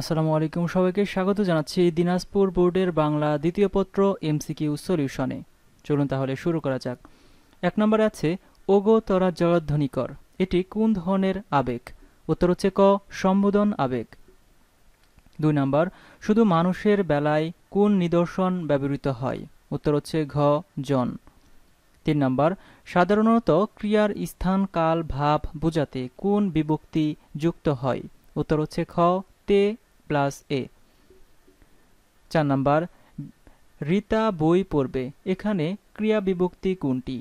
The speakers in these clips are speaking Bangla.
আসসালামু আলাইকুম সবাইকে স্বাগত জানাচ্ছি দিনাজপুর বোর্ডের বাংলা দ্বিতীয় পত্র এমসিকিউ সলিউশনে চলুন তাহলে শুরু করা যাক এক নম্বরে আছে ওগো তরা জলধ্বনিকর এটি কোন ধরনের আবেগ উত্তর হচ্ছে ক সম্বোধন আবেগ দুই নম্বর শুধু মানুষের বেলায় কোন নিদর্শন ব্যবহৃত হয় উত্তর হচ্ছে ঘ জন তিন নম্বর সাধারণত ক্রিয়ার স্থান কাল ভাব বোঝাতে কোন বিভক্তি যুক্ত হয় উত্তর হচ্ছে খ তে প্লাস এ চার নাম্বার রীতা বই পড়বে এখানে ক্রিয়া বিভক্তি কোনটি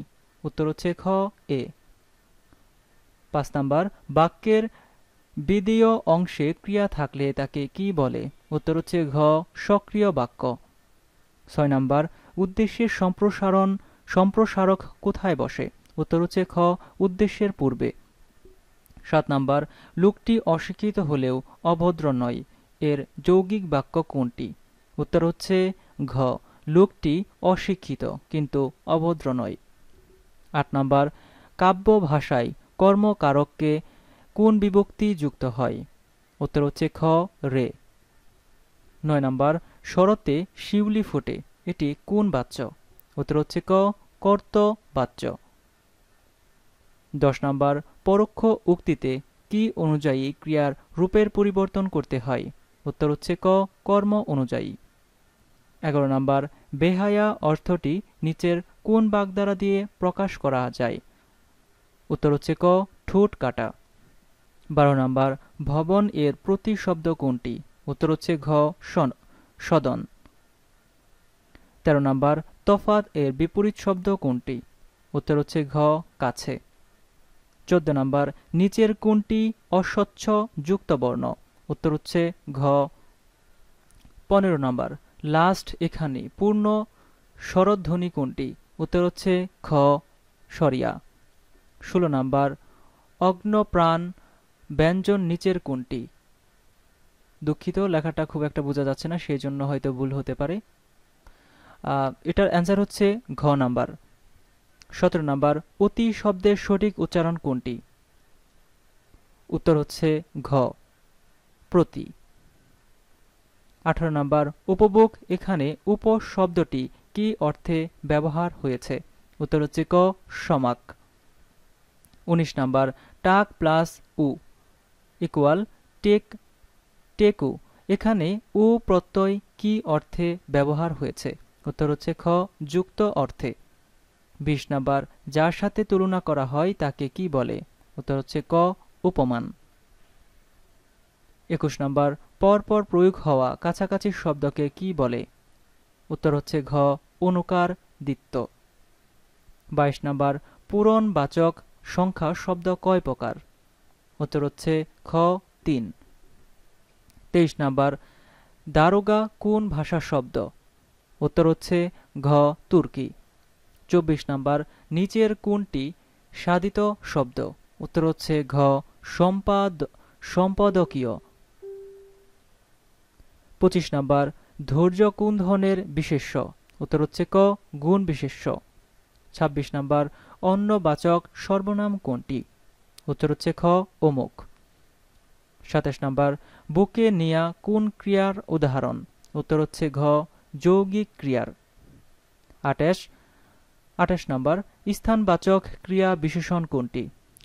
উত্তর হচ্ছে খ এ পাঁচ নাম্বার বাক্যের বিদীয় অংশে ক্রিয়া থাকলে তাকে কি বলে উত্তর হচ্ছে ঘ সক্রিয় বাক্য ছয় নম্বর উদ্দেশ্যের সম্প্রসারণ সম্প্রসারক কোথায় বসে উত্তর হচ্ছে খ উদ্দেশ্যের পূর্বে সাত নম্বর লোকটি অশিক্ষিত হলেও অভদ্র নয় এর যৌগিক বাক্য কোনটি উত্তর হচ্ছে ঘ লোকটি অশিক্ষিত কিন্তু অভদ্র নয় আট নম্বর কাব্য ভাষায় কর্মকারককে কোন বিভক্তি যুক্ত হয় উত্তর হচ্ছে খ রে নয় নম্বর শরতে শিউলি ফোটে এটি কোন বাচ্য উত্তর হচ্ছে ক কর্ত বাচ্য দশ নম্বর পরোক্ষ উক্তিতে কি অনুযায়ী ক্রিয়ার রূপের পরিবর্তন করতে হয় উত্তর হচ্ছে ক কর্ম অনুযায়ী এগারো নম্বর বেহায়া অর্থটি নিচের কোন বাগদারা দিয়ে প্রকাশ করা যায় উত্তর হচ্ছে ক ঠোঁট কাটা বারো নম্বর ভবন এর প্রতি শব্দ কোনটি উত্তর হচ্ছে ঘ সন সদন তেরো নম্বর তফাত এর বিপরীত শব্দ কোনটি উত্তর হচ্ছে ঘ কাছে চোদ্দ নম্বর নিচের কোনটি অস্বচ্ছ যুক্তবর্ণ উত্তর হচ্ছে ঘ পনেরো নম্বর লাস্ট এখানে পূর্ণ স্বরধ্বনি কোনটি উত্তর হচ্ছে খ সরিয়া ষোলো নম্বর অগ্নপ্রাণ ব্যঞ্জন নিচের কোনটি দুঃখিত লেখাটা খুব একটা বোঝা যাচ্ছে না সেই জন্য হয়তো ভুল হতে পারে এটার অ্যান্সার হচ্ছে ঘ নাম্বার সতেরো নাম্বার অতি শব্দের সঠিক উচ্চারণ কোনটি উত্তর হচ্ছে ঘ প্রতি আঠারো নম্বর উপভোগ এখানে উপ শব্দটি কি অর্থে ব্যবহার হয়েছে উত্তর হচ্ছে ক সমাক উনিশ নম্বর টাক প্লাস উ ইকুয়াল টেক টেকু এখানে উ প্রত্যয় কি অর্থে ব্যবহার হয়েছে উত্তর হচ্ছে খ যুক্ত অর্থে বিশ নম্বর যার সাথে তুলনা করা হয় তাকে কি বলে উত্তর হচ্ছে ক উপমান একুশ নম্বর পরপর প্রয়োগ হওয়া কাছাকাছি শব্দকে কি বলে উত্তর হচ্ছে ঘ অনুকার দিত্য বাইশ নম্বর পূরণ বাচক সংখ্যা শব্দ কয় প্রকার উত্তর হচ্ছে খ তিন তেইশ নম্বর দারোগা কোন ভাষা শব্দ উত্তর হচ্ছে ঘ তুর্কি চব্বিশ নম্বর নিচের কোনটি সাধিত শব্দ উত্তর হচ্ছে ঘ সম্পাদ সম্পাদকীয় পঁচিশ নাম্বার ধৈর্য কোন ধরনের বিশেষ্য উত্তর হচ্ছে ক গুণ বিশেষ্য ২৬ নাম্বার অন্নবাচক সর্বনাম কোনটি উত্তর হচ্ছে খ অমুক সাতাশ নাম্বার বুকে নিয়া কোন ক্রিয়ার উদাহরণ উত্তর হচ্ছে ঘ যৌগিক ক্রিয়ার আটাশ আটাশ নাম্বার স্থানবাচক ক্রিয়া বিশেষণ কোনটি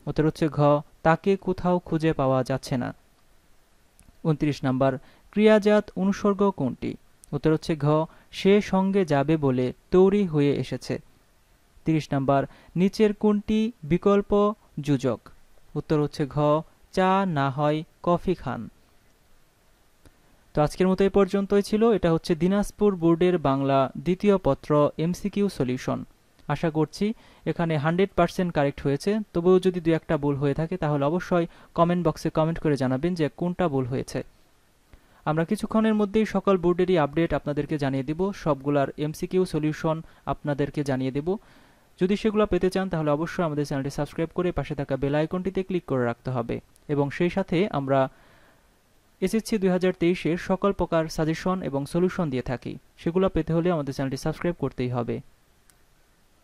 উত্তর হচ্ছে ঘ তাকে কোথাও খুঁজে পাওয়া যাচ্ছে না উনত্রিশ নাম্বার ক্রিয়াজাত অনুসর্গ কোনটি উত্তর হচ্ছে ঘ সে সঙ্গে যাবে বলে তৈরি হয়ে এসেছে তিরিশ নাম্বার নিচের কোনটি বিকল্প যুজক উত্তর হচ্ছে ঘ চা না হয় কফি খান তো আজকের মতো এই পর্যন্তই ছিল এটা হচ্ছে দিনাজপুর বোর্ডের বাংলা দ্বিতীয় পত্র এমসিকিউ সলিউশন আশা করছি এখানে হান্ড্রেড পারসেন্ট কারেক্ট হয়েছে তবুও যদি দু একটা ভুল হয়ে থাকে তাহলে অবশ্যই কমেন্ট বক্সে কমেন্ট করে জানাবেন যে কোনটা ভুল হয়েছে আমরা কিছুক্ষণের মধ্যেই সকল বোর্ডেরই আপডেট আপনাদেরকে জানিয়ে দেব সবগুলার এমসিকিউ সলিউশন আপনাদেরকে জানিয়ে দেব যদি সেগুলো পেতে চান তাহলে অবশ্যই আমাদের চ্যানেলটি সাবস্ক্রাইব করে পাশে থাকা বেল আইকনটিতে ক্লিক করে রাখতে হবে এবং সেই সাথে আমরা এসএসসি দুই হাজার তেইশের সকল প্রকার সাজেশন এবং সলিউশন দিয়ে থাকি সেগুলো পেতে হলে আমাদের চ্যানেলটি সাবস্ক্রাইব করতেই হবে